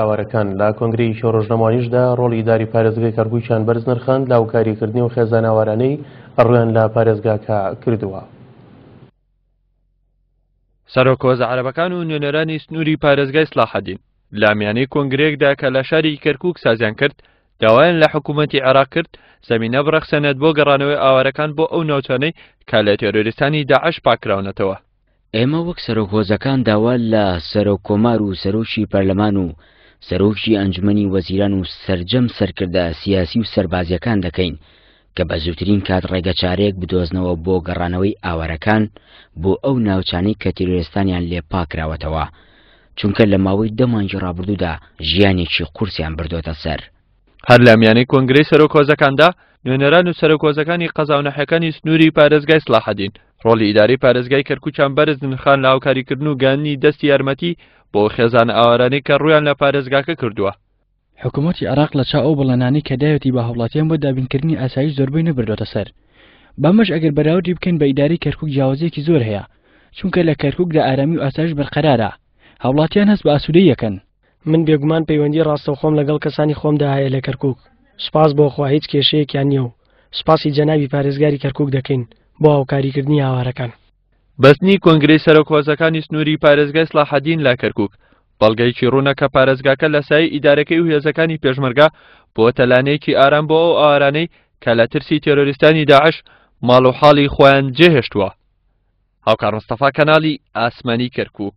ئاوارەکان لا کۆنگری شۆڕژنەمانیشدا ڕۆڵی داری پارێزگای کارگوییان بەرز نرخند لاوکاریکردنی و خێزاناوارانەی ڕویان لە پارێزگاکە کردووە. سەرۆکۆز عربەکان و نوێنەرانی سنووری پارێزگای سلاحەدین لامیانەی کۆنگرێکدا کە لە شاری کەرکک سازیان کرد داوایان لە حکوومەتتی عراق کرد زمینە بڕەخسەنێت بۆ گەڕانەوەی ئاوارەکان بۆ ئەو ناوچانەی کە لە تێۆریستانی داعش پاکراونەتەوە ئێمە وەک سەرۆکۆزەکان داوا لە سەرۆک کۆمار و سەرۆشی پەرلەمان و سەرۆکی ئەنجمەی وەزیران و سرجەم سەرکردە سیاسی و سربازیەکان دەکەین کە بە زووترین کات ڕێگە چارەیەک بدۆزنەوە بۆ گەڕانەوەی ئاوارەکان بۆ ئەو ناوچانەی کە تیرۆستانیان لێ پاکراوەتەوە چونکە لە ماوەی دەمانجی ڕابردوودا ژیانێکی قورسیان بردۆتە سەر هەر لامیانەی کۆنگری سەرۆکۆزەکاندا نوێنەران و سەرۆکۆزەکانی قەزاونەحەکانی سنووری پارێزگای سلاحەدین ڕۆلی ئیداری پارێزگای کەرکوچان بەرز نرخان لە هاوکاریکردن و گەانی دەستی یارمەتی بۆ خێزان ئاوارانەی کە ڕویان لە پارێزگاکە کردووە حکوومەتتی عراق لە چا ئەو بەڵەنانی کە داوێتی بە هەوڵاتیان بۆ دابینکردنی ئاسایی زۆربەی نەبردۆتە سەر بەمەش ئەگەر بەراوردی بکەین بە ئیداری کەرکک جیاوازیەکی زۆر هەیە چونکە لە کەرککدا ئارامی و ئاسایش بەرقەرارە هەوڵاتیان هەست بە ئاسوودەی یەکەن من بێگومان پەیوەندی ڕاستەوخۆم لەگەڵ کەسانی خۆمدا هەیە لە کەرکک سپاس بۆ خوا هیچ کێشەیەکیان نییە و سپاسی جەناوی پارێزگاری کەرکک دەکەین بۆ ئاوکاریکردنی هاوارەکان بەستنی کۆنگری سەرۆکۆزەکانی سنووری پارێزگای سلاحەدین لا کەرکک بەڵگەیکی ڕوونە کە پارێزگاکە لە سای ئیدارەکەی و هێزەکانی پێشمەرگا بۆ تەلانەیەکی ئارام بۆ ئەو ئارانەی کە لە ترسی تێرۆریستانی داعش ماڵ و حاڵی خۆیان جێهێشتووە هاوکار مستەفا کەناڵی ئاسمانی کەرکک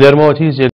زێرمەوەتی